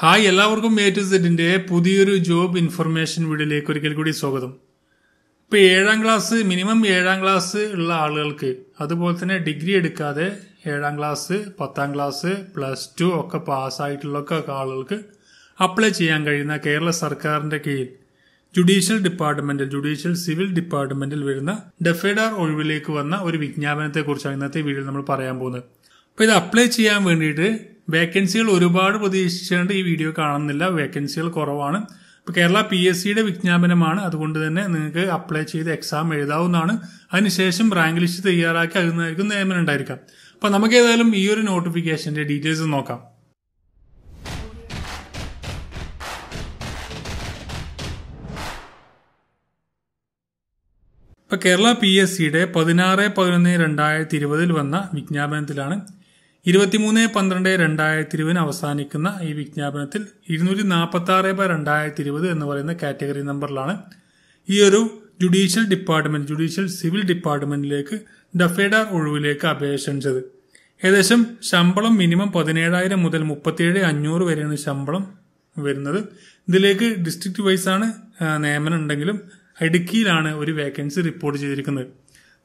hi എല്ലാവർക്കും A to സെറ്റിന്റെ പുതിയൊരു ജോബ് ഇൻഫർമേഷൻ വീഡിയോയിലേക്ക് ഒരിക്കൽ കൂടി സ്വാഗതം ഇപ്പൊ ഏഴാം ക്ലാസ് മിനിമം ഏഴാം ക്ലാസ് ഉള്ള ആളുകൾക്ക് അതുപോലെ തന്നെ ഡിഗ്രി എടുക്കാതെ ഏഴാം ക്ലാസ് പത്താം ക്ലാസ് പ്ലസ് ടു ഒക്കെ പാസ്സായിട്ടുള്ള ആളുകൾക്ക് അപ്ലൈ ചെയ്യാൻ കഴിയുന്ന കേരള സർക്കാരിന്റെ കീഴിൽ ജുഡീഷ്യൽ ഡിപ്പാർട്ട്മെന്റിൽ ജുഡീഷ്യൽ സിവിൽ ഡിപ്പാർട്ട്മെന്റിൽ വരുന്ന ഡെഫേഡാർ ഒഴിവിലേക്ക് വന്ന ഒരു വിജ്ഞാപനത്തെ കുറിച്ചാണ് ഇന്നത്തെ വീഡിയോയിൽ നമ്മൾ പറയാൻ പോകുന്നത് അപ്പോൾ ഇത് അപ്ലൈ ചെയ്യാൻ വേണ്ടിയിട്ട് വേക്കൻസികൾ ഒരുപാട് പ്രതീക്ഷിച്ചുകൊണ്ട് ഈ വീഡിയോ കാണുന്നില്ല വേക്കൻസികൾ കുറവാണ് ഇപ്പൊ കേരള പി എസ് സിയുടെ വിജ്ഞാപനമാണ് അതുകൊണ്ട് തന്നെ നിങ്ങൾക്ക് അപ്ലൈ ചെയ്ത് എക്സാം എഴുതാവുന്നതാണ് അതിനുശേഷം റാങ്ക് ലിസ്റ്റ് തയ്യാറാക്കി അതിനായിരിക്കും നിയമനം ഉണ്ടായിരിക്കാം അപ്പോൾ നമുക്ക് ഏതായാലും ഈ ഒരു നോട്ടിഫിക്കേഷന്റെ ഡീറ്റെയിൽസ് നോക്കാം ഇപ്പൊ കേരള പി എസ് സിയുടെ പതിനാറ് പതിനൊന്ന് രണ്ടായിരത്തി ഇരുപതിൽ വന്ന വിജ്ഞാപനത്തിലാണ് ഇരുപത്തിമൂന്ന് പന്ത്രണ്ട് രണ്ടായിരത്തി ഇരുപതിന് അവസാനിക്കുന്ന ഈ വിജ്ഞാപനത്തിൽ ഇരുന്നൂറ്റി നാൽപ്പത്തി ആറ് ബൈ രണ്ടായിരത്തി ഇരുപത് എന്ന് പറയുന്ന കാറ്റഗറി നമ്പറിലാണ് ഈ ഒരു ജുഡീഷ്യൽ ഡിപ്പാർട്ട്മെന്റ് ജുഡീഷ്യൽ സിവിൽ ഡിപ്പാർട്ട്മെന്റിലേക്ക് ഡഫേഡ ഒഴിവിലേക്ക് അപേക്ഷിച്ചത് ഏകദേശം ശമ്പളം മിനിമം പതിനേഴായിരം മുതൽ മുപ്പത്തിയേഴ് അഞ്ഞൂറ് വരെയാണ് ശമ്പളം വരുന്നത് ഇതിലേക്ക് ഡിസ്ട്രിക്ട് വൈസ് ആണ് നിയമനം ഉണ്ടെങ്കിലും ഇടുക്കിയിലാണ് ഒരു വേക്കൻസി റിപ്പോർട്ട് ചെയ്തിരിക്കുന്നത്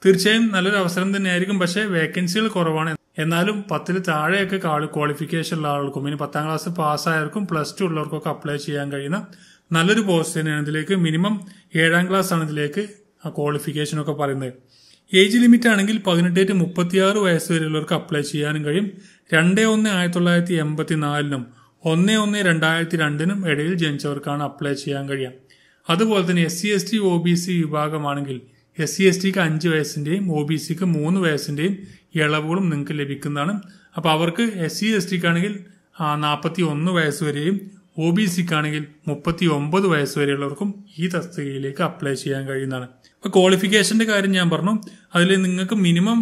തീർച്ചയായും നല്ലൊരു അവസരം തന്നെയായിരിക്കും പക്ഷേ വേക്കൻസികൾ കുറവാണ് എന്നാലും പത്തിൽ താഴെയൊക്കെ ക്വാളിഫിക്കേഷൻ ഉള്ള ആൾക്കും ഇനി പത്താം ക്ലാസ് പാസ്സായവർക്കും പ്ലസ് ടു ഉള്ളവർക്കൊക്കെ അപ്ലൈ ചെയ്യാൻ കഴിയുന്ന നല്ലൊരു പോസ്റ്റ് തന്നെയാണ് ഇതിലേക്ക് മിനിമം ഏഴാം ക്ലാസ് ആണ് ഇതിലേക്ക് ആ ക്വാളിഫിക്കേഷനൊക്കെ പറയുന്നത് ഏജ് ലിമിറ്റ് ആണെങ്കിൽ പതിനെട്ട് ടു മുപ്പത്തിയാറ് വയസ്സ് വരെയുള്ളവർക്ക് അപ്ലൈ ചെയ്യാനും കഴിയും രണ്ട് ഒന്ന് ആയിരത്തി തൊള്ളായിരത്തി എൺപത്തി നാലിനും ഒന്ന് ഒന്ന് രണ്ടായിരത്തി രണ്ടിനും ഇടയിൽ ജനിച്ചവർക്കാണ് അപ്ലൈ ചെയ്യാൻ കഴിയുക അതുപോലെ തന്നെ S C S T O B C വിഭാഗമാണെങ്കിൽ എസ് സി e എസ് ടിക്ക് അഞ്ച് വയസ്സിൻ്റെയും ഒ ബി സിക്ക് മൂന്ന് വയസ്സിൻ്റെയും ഇളവുകളും നിങ്ങൾക്ക് ലഭിക്കുന്നതാണ് അപ്പോൾ അവർക്ക് എസ് സി e എസ് ടിക്കാണെങ്കിൽ നാൽപ്പത്തി ഒന്ന് വയസ്സ് വരെയും ഒ ബി സിക്കാണെങ്കിൽ മുപ്പത്തി ഒമ്പത് വയസ്സ് വരെയുള്ളവർക്കും ഈ തസ്തികയിലേക്ക് അപ്ലൈ ചെയ്യാൻ കഴിയുന്നതാണ് അപ്പോൾ ക്വാളിഫിക്കേഷൻ്റെ കാര്യം ഞാൻ പറഞ്ഞു അതിൽ നിങ്ങൾക്ക് മിനിമം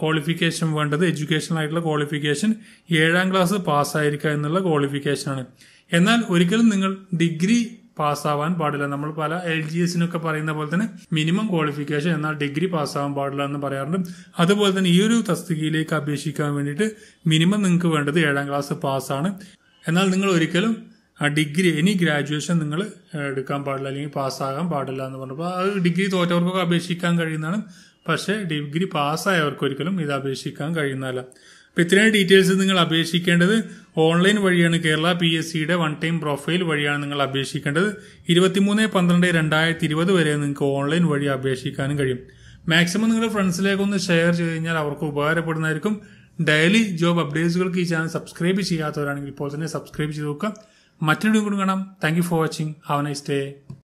ക്വാളിഫിക്കേഷൻ വേണ്ടത് എഡ്യൂക്കേഷണൽ ആയിട്ടുള്ള ക്വാളിഫിക്കേഷൻ ഏഴാം ക്ലാസ് പാസ്സായിരിക്കുക എന്നുള്ള ക്വാളിഫിക്കേഷനാണ് എന്നാൽ ഒരിക്കലും നിങ്ങൾ ഡിഗ്രി പാസ്സാവാൻ പാടില്ല നമ്മൾ പല എൽ ജി എസിനൊക്കെ പറയുന്ന പോലെ തന്നെ മിനിമം ക്വാളിഫിക്കേഷൻ എന്നാൽ ഡിഗ്രി പാസ്സാവാൻ പാടില്ല എന്ന് പറയാറുണ്ട് അതുപോലെ തന്നെ ഈ ഒരു തസ്തികയിലേക്ക് അപേക്ഷിക്കാൻ വേണ്ടിയിട്ട് മിനിമം നിങ്ങൾക്ക് വേണ്ടത് ഏഴാം ക്ലാസ് പാസ്സാണ് എന്നാൽ നിങ്ങൾ ഒരിക്കലും ഡിഗ്രി ഇനി ഗ്രാജുവേഷൻ നിങ്ങൾ എടുക്കാൻ പാടില്ല അല്ലെങ്കിൽ പാസ്സാകാൻ പാടില്ല എന്ന് പറഞ്ഞപ്പോൾ അത് ഡിഗ്രി തോറ്റവർക്കൊക്കെ അപേക്ഷിക്കാൻ കഴിയുന്നതാണ് പക്ഷേ ഡിഗ്രി പാസ്സായവർക്കൊരിക്കലും ഒരിക്കലും ഇത് അപേക്ഷിക്കാൻ കഴിയുന്നതല്ല അപ്പൊ ഇത്രയും ഡീറ്റെയിൽസ് നിങ്ങൾ അപേക്ഷിക്കേണ്ടത് ഓൺലൈൻ വഴിയാണ് കേരള പി എസ് സിയുടെ വൺ ടൈം പ്രൊഫൈൽ വഴിയാണ് നിങ്ങൾ അപേക്ഷിക്കേണ്ടത് ഇരുപത്തിമൂന്ന് പന്ത്രണ്ട് രണ്ടായിരത്തി ഇരുപത് വരെ നിങ്ങൾക്ക് ഓൺലൈൻ വഴി അപേക്ഷിക്കാനും കഴിയും മാക്സിമം നിങ്ങളുടെ ഫ്രണ്ട്സിലേക്ക് ഒന്ന് ഷെയർ ചെയ്ത് കഴിഞ്ഞാൽ അവർക്ക് ഉപകാരപ്പെടുന്നതായിരിക്കും ഡെയിലി ജോബ് അപ്ഡേറ്റ്സുകൾക്ക് ഈ ചാനൽ സബ്സ്ക്രൈബ് ചെയ്യാത്തവരാണെങ്കിൽ ഇപ്പോൾ തന്നെ സബ്സ്ക്രൈബ് ചെയ്ത് നോക്കുക മറ്റൊരു കൂടി കാണാം thank for watching have nice day